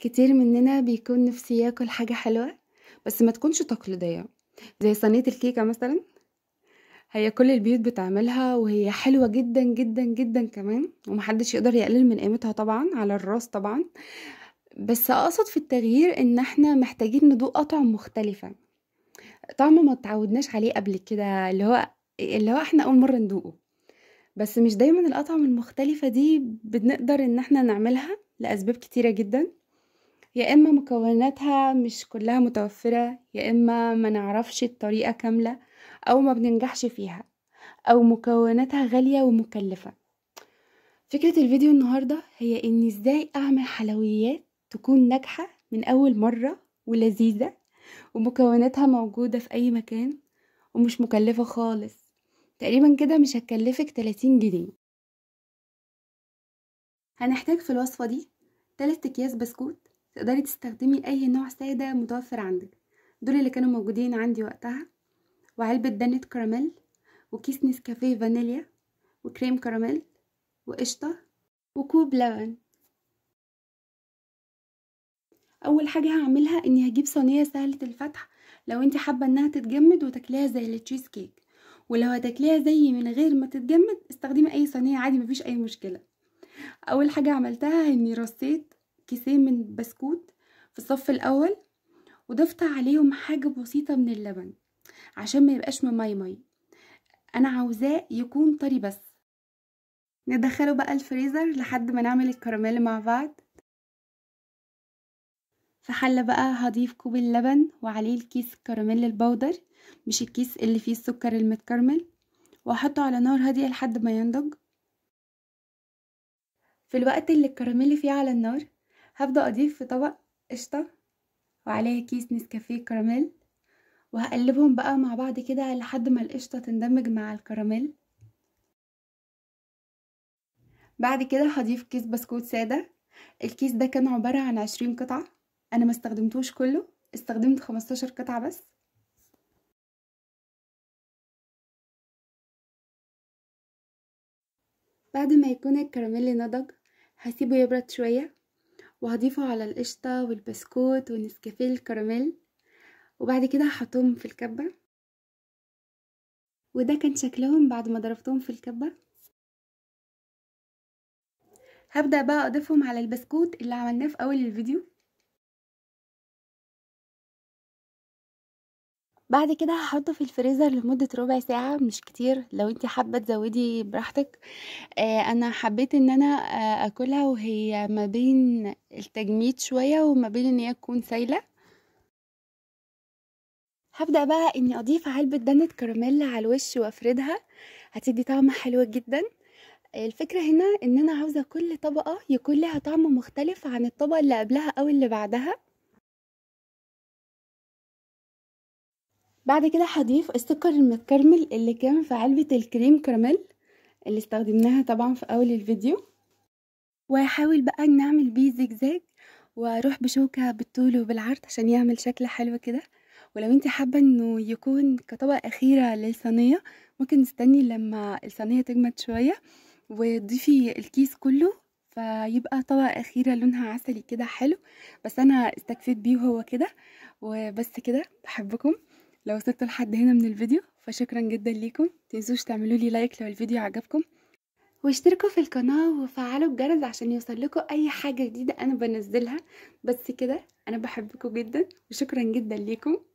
كتير مننا بيكون نفسي ياكل حاجة حلوة بس ما تكونش تقليدية زي صينية الكيكة مثلا هي كل البيوت بتعملها وهي حلوة جدا جدا جدا كمان ومحدش يقدر يقلل من قيمتها طبعا على الراس طبعا بس اقصد في التغيير ان احنا محتاجين نذوق اطعم مختلفة طعم ما تعودناش عليه قبل كده اللي هو اللي هو احنا اول مرة ندوقه بس مش دايما الاطعم المختلفة دي بنقدر ان احنا نعملها لاسباب كتيرة جدا يا إما مكوناتها مش كلها متوفرة يا إما ما نعرفش الطريقة كاملة أو ما بننجحش فيها أو مكوناتها غالية ومكلفة فكرة الفيديو النهاردة هي إن إزاي أعمل حلويات تكون ناجحة من أول مرة ولذيذة ومكوناتها موجودة في أي مكان ومش مكلفة خالص تقريبا كده مش هتكلفك 30 جنيه هنحتاج في الوصفة دي 3 أكياس بسكوت تقدري تستخدمي اي نوع ساده متوفر عندك دول اللي كانوا موجودين عندي وقتها وعلبه دانيت كراميل وكيس نسكافيه فانيليا وكريم كراميل وقشطه وكوب لبن اول حاجه هعملها اني هجيب صينيه سهله الفتح لو انت حابه انها تتجمد وتاكليها زي التشيز كيك ولو هتاكليها زي من غير ما تتجمد استخدمي اي صينيه عادي مفيش اي مشكله اول حاجه عملتها اني رصيت كيسين من بسكوت في الصف الاول وضفت عليهم حاجه بسيطه من اللبن عشان ما يبقاش مي مي انا عاوزاه يكون طري بس ندخله بقى الفريزر لحد ما نعمل الكراميل مع بعض في حلة بقى هضيف كوب اللبن وعليه الكيس كراميل البودر مش الكيس اللي فيه السكر المتكرمل واحطه على نار هادية لحد ما ينضج في الوقت اللي الكراميل فيه على النار هبدأ أضيف في طبق قشطة وعليها كيس نسكافيه كراميل وهقلبهم بقى مع بعض كده لحد ما القشطة تندمج مع الكراميل بعد كده هضيف كيس بسكوت سادة الكيس ده كان عبارة عن عشرين قطعة أنا ما استخدمتوش كله استخدمت خمستاشر قطعة بس بعد ما يكون الكراميل نضج هسيبه يبرد شوية وهضيفه على القشطة والبسكوت والنسكافيه الكراميل وبعد كده هحطهم في الكبة وده كان شكلهم بعد ما ضربتهم في الكبة هبدأ بقى أضيفهم على البسكوت اللي عملناه في أول الفيديو بعد كده هحطه في الفريزر لمدة ربع ساعة مش كتير لو انت حابة تزودي براحتك آه انا حبيت ان انا آه اكلها وهي ما بين التجميد شوية وما بين ان هي تكون سايلة هبدأ بقى اني اضيف علبة دانة كراميل على الوش وافردها هتدي طعم حلو جدا الفكرة هنا ان انا عاوزة كل طبقة يكون لها طعم مختلف عن الطبقة اللي قبلها او اللي بعدها بعد كده هضيف السكر المتكرمل اللي كان في علبة الكريم كراميل اللي استخدمناها طبعا في اول الفيديو وهحاول بقى ان اعمل بيه زجزاج واروح بشوكة بالطول وبالعرض عشان يعمل شكل حلو كده ولو انت حابة انه يكون كطبقة اخيرة للصينية ممكن تستني لما الصينية تجمد شوية وتضيفي الكيس كله فيبقى طبقة أخيرة لونها عسلي كده حلو بس أنا استكفيت بيه وهو كده وبس كده بحبكم لو وصلتوا لحد هنا من الفيديو فشكرا جدا ليكم متنسوش تعملوا لي لايك لو الفيديو عجبكم واشتركوا في القناة وفعلوا الجرس عشان يوصلكوا أي حاجة جديدة أنا بنزلها بس كده أنا بحبكم جدا وشكرا جدا ليكم